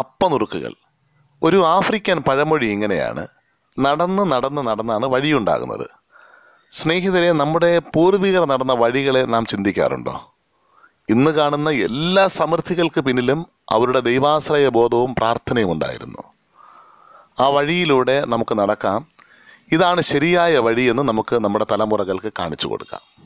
അപ്പനുറുക്കുകൾ ഒരു ആഫ്രിക്കൻ പഴമൊഴി ഇങ്ങനെയാണ് നടന്ന് നടന്ന് നടന്നാണ് വഴിയുണ്ടാകുന്നത് സ്നേഹിതരെ നമ്മുടെ പൂർവികർ നടന്ന വഴികളെ നാം ചിന്തിക്കാറുണ്ടോ ഇന്ന് കാണുന്ന എല്ലാ സമൃദ്ധികൾക്ക് പിന്നിലും അവരുടെ ദൈവാശ്രയ ബോധവും പ്രാർത്ഥനയും ഉണ്ടായിരുന്നു ആ വഴിയിലൂടെ നമുക്ക് നടക്കാം ഇതാണ് ശരിയായ വഴിയെന്ന് നമുക്ക് നമ്മുടെ തലമുറകൾക്ക് കാണിച്ചു കൊടുക്കാം